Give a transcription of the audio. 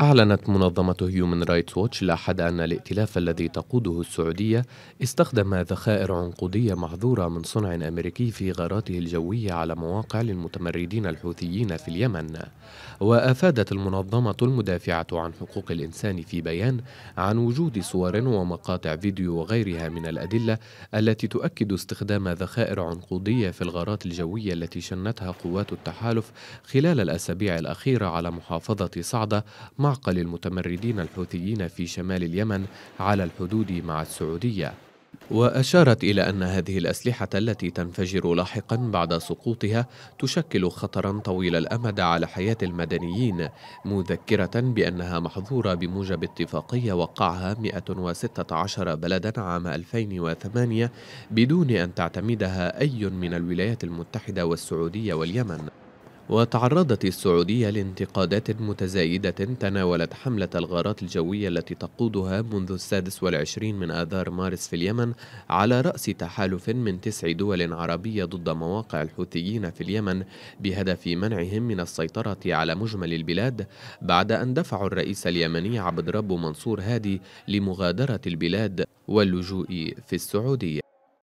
أعلنت منظمة هيومن رايتس ووتش لاحد أن الائتلاف الذي تقوده السعودية استخدم ذخائر عنقودية محظورة من صنع أمريكي في غاراته الجوية على مواقع للمتمردين الحوثيين في اليمن وأفادت المنظمة المدافعة عن حقوق الإنسان في بيان عن وجود صور ومقاطع فيديو وغيرها من الأدلة التي تؤكد استخدام ذخائر عنقودية في الغارات الجوية التي شنتها قوات التحالف خلال الأسابيع الأخيرة على محافظة صعدة مع معقل المتمردين الحوثيين في شمال اليمن على الحدود مع السعودية وأشارت إلى أن هذه الأسلحة التي تنفجر لاحقا بعد سقوطها تشكل خطرا طويل الأمد على حياة المدنيين مذكرة بأنها محظورة بموجب اتفاقية وقعها 116 بلدا عام 2008 بدون أن تعتمدها أي من الولايات المتحدة والسعودية واليمن وتعرضت السعودية لانتقادات متزايدة تناولت حملة الغارات الجوية التي تقودها منذ السادس والعشرين من آذار مارس في اليمن على رأس تحالف من تسع دول عربية ضد مواقع الحوثيين في اليمن بهدف منعهم من السيطرة على مجمل البلاد بعد أن دفعوا الرئيس اليمني عبد رب منصور هادي لمغادرة البلاد واللجوء في السعودية